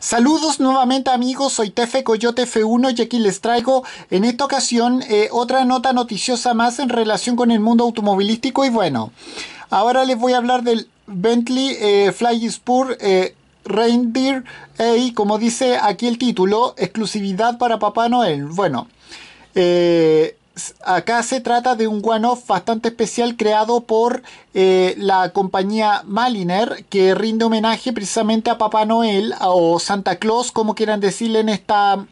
Saludos nuevamente amigos, soy Tefe Coyote F1 y aquí les traigo en esta ocasión eh, otra nota noticiosa más en relación con el mundo automovilístico y bueno, ahora les voy a hablar del Bentley eh, Fly Spur eh, Reindeer A, como dice aquí el título, exclusividad para Papá Noel. Bueno, eh, acá se trata de un one-off bastante especial creado por eh, la compañía Maliner que rinde homenaje precisamente a Papá Noel o Santa Claus, como quieran decirle en esta,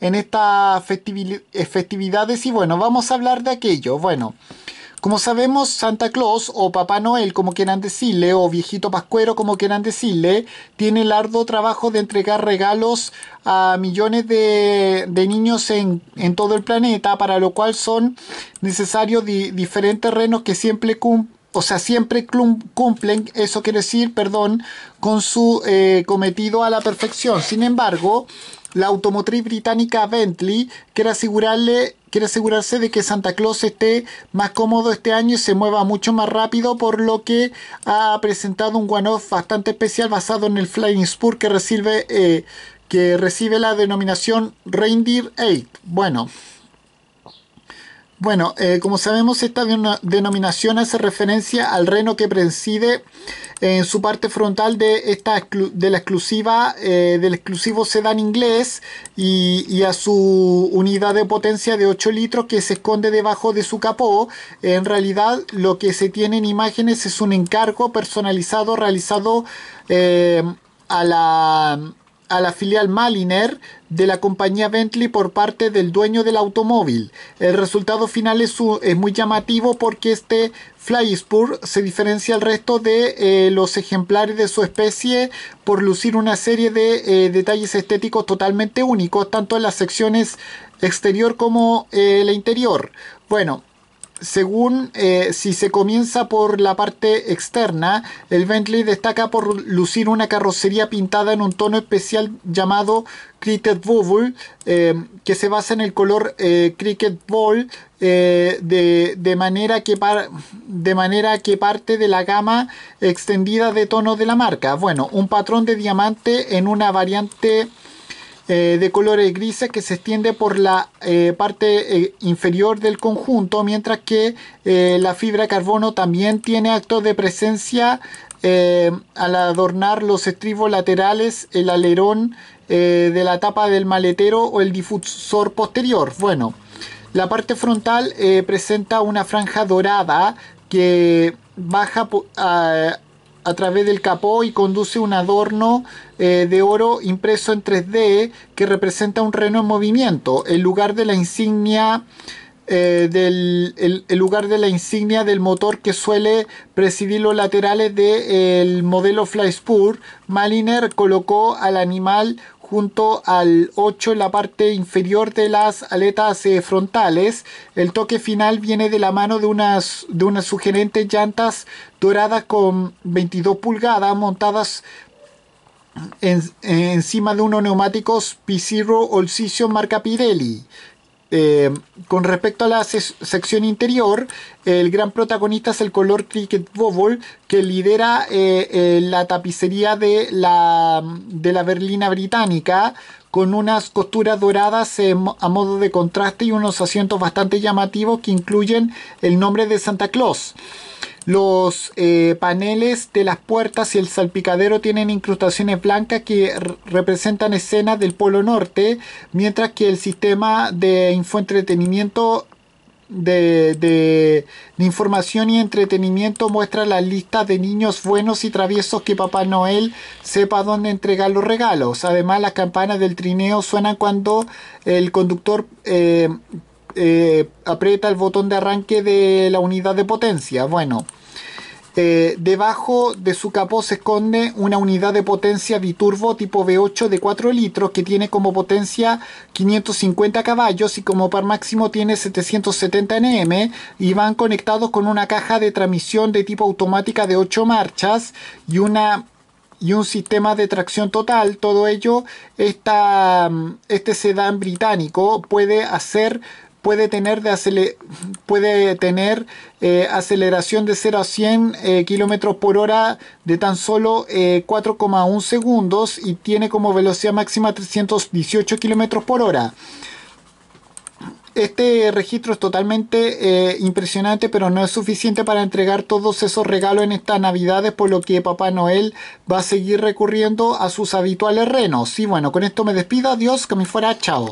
en eh, festividades. Y bueno, vamos a hablar de aquello. Bueno. Como sabemos, Santa Claus o Papá Noel, como quieran decirle, o viejito pascuero, como quieran decirle, tiene el arduo trabajo de entregar regalos a millones de, niños en, en, todo el planeta, para lo cual son necesarios diferentes renos que siempre cumplen o sea, siempre cumplen, eso quiere decir, perdón, con su eh, cometido a la perfección. Sin embargo, la automotriz británica Bentley quiere asegurarle quiere asegurarse de que Santa Claus esté más cómodo este año y se mueva mucho más rápido, por lo que ha presentado un one-off bastante especial basado en el Flying Spur que recibe, eh, que recibe la denominación Reindeer 8. Bueno, bueno, eh, como sabemos, esta denominación hace referencia al reno que preside eh, en su parte frontal de, esta, de la exclusiva, eh, del exclusivo sedán inglés y, a su unidad de potencia de 8 litros que se esconde debajo de su capó. En realidad, lo que se tiene en imágenes es un encargo personalizado realizado a la a la filial Maliner de la compañía Bentley por parte del dueño del automóvil. El resultado final es, muy llamativo porque este Flyspur se diferencia al resto de eh, los ejemplares de su especie por lucir una serie de eh, detalles estéticos totalmente únicos, tanto en las secciones exterior como en eh, la interior. Bueno, según eh, si se comienza por la parte externa, el Bentley destaca por lucir una carrocería pintada en un tono especial llamado Cricket Bubble, eh, que se basa en el color eh, Cricket Ball, de, manera que de manera que parte de la gama extendida de tonos de la marca. Bueno, un patrón de diamante en una variante eh, de colores grises que se extiende por la eh, parte eh, inferior del conjunto, mientras que la fibra de carbono también tiene actos de presencia al adornar los estribos laterales, el alerón de la tapa del maletero o el difusor posterior. Bueno, la parte frontal presenta una franja dorada que baja a a través del capó y conduce un adorno eh, de oro impreso en 3D que representa un reno en movimiento, el lugar de la insignia. Eh, del el, lugar de la insignia del motor que suele presidir los laterales del de, eh, modelo Flyspur, Maliner colocó al animal junto al 8 en la parte inferior de las aletas eh, frontales. El toque final viene de la mano de unas, de unas sugerentes llantas doradas con 22 pulgadas montadas encima de unos neumáticos p Olsicio marca Pirelli eh, con respecto a la sección interior, el gran protagonista es el color Cricket bubble que lidera eh, eh, la tapicería de de la berlina británica, con unas costuras doradas a modo de contraste y unos asientos bastante llamativos que incluyen el nombre de Santa Claus. Los eh, paneles de las puertas y el salpicadero tienen incrustaciones blancas que representan escenas del Polo Norte, mientras que el sistema de infoentretenimiento de, información y entretenimiento muestra la lista de niños buenos y traviesos que Papá Noel sepa dónde entregar los regalos. Además, las campanas del trineo suenan cuando el conductor eh, eh, aprieta el botón de arranque de la unidad de potencia. Bueno. Eh, debajo de su capó se esconde una unidad de potencia biturbo tipo V8 de 4 litros que tiene como potencia 550 caballos y como par máximo tiene 770 Nm y van conectados con una caja de transmisión de tipo automática de 8 marchas y una y un sistema de tracción total, todo ello, este sedán británico puede hacer puede tener, de puede tener eh, aceleración de 0 a 100 km eh, kilómetros por hora de tan solo 4,1 eh, segundos y tiene como velocidad máxima 318 kilómetros por hora. Este registro es totalmente impresionante, pero no es suficiente para entregar todos esos regalos en estas navidades, por lo que Papá Noel va a seguir recurriendo a sus habituales renos. Y bueno, con esto me despido, adiós, que me fuera, chao.